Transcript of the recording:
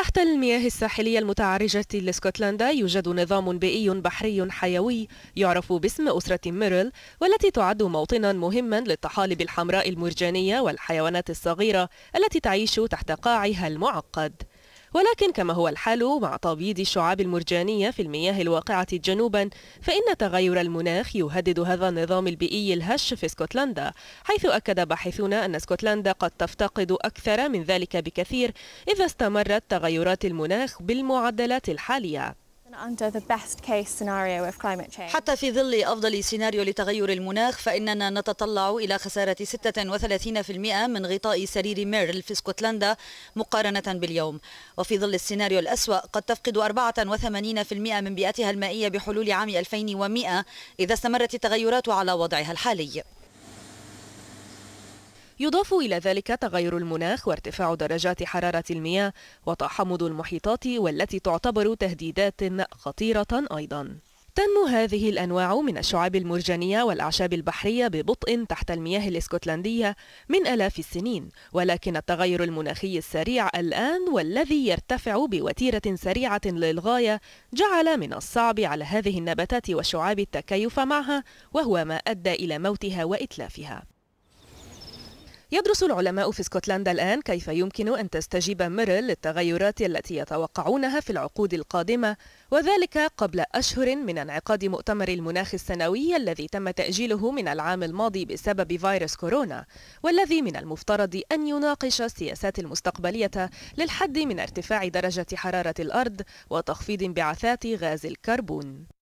تحت المياه الساحلية المتعرجة لاسكتلندا يوجد نظام بيئي بحري حيوي يعرف باسم أسرة ميرل والتي تعد موطنا مهما للطحالب الحمراء المرجانية والحيوانات الصغيرة التي تعيش تحت قاعها المعقد ولكن كما هو الحال مع تبييض الشعاب المرجانية في المياه الواقعة جنوبا فإن تغير المناخ يهدد هذا النظام البيئي الهش في اسكتلندا حيث أكد باحثون أن اسكتلندا قد تفتقد أكثر من ذلك بكثير إذا استمرت تغيرات المناخ بالمعدلات الحالية حتى في ظل أفضل سيناريو لتغير المناخ فإننا نتطلع إلى خسارة 36% من غطاء سرير ميرل في اسكتلندا مقارنة باليوم وفي ظل السيناريو الأسوأ قد تفقد 84% من بيئتها المائية بحلول عام 2100 إذا استمرت التغيرات على وضعها الحالي يضاف إلى ذلك تغير المناخ وارتفاع درجات حرارة المياه وتحمض المحيطات والتي تعتبر تهديدات خطيرة أيضا تنمو هذه الأنواع من الشعاب المرجانية والأعشاب البحرية ببطء تحت المياه الاسكتلندية من آلاف السنين، ولكن التغير المناخي السريع الآن والذي يرتفع بوتيرة سريعة للغاية جعل من الصعب على هذه النباتات والشعاب التكيف معها، وهو ما أدى إلى موتها وإتلافها. يدرس العلماء في اسكتلندا الآن كيف يمكن أن تستجيب ميرل للتغيرات التي يتوقعونها في العقود القادمة وذلك قبل أشهر من انعقاد مؤتمر المناخ السنوي الذي تم تأجيله من العام الماضي بسبب فيروس كورونا والذي من المفترض أن يناقش السياسات المستقبلية للحد من ارتفاع درجة حرارة الأرض وتخفيض انبعاثات غاز الكربون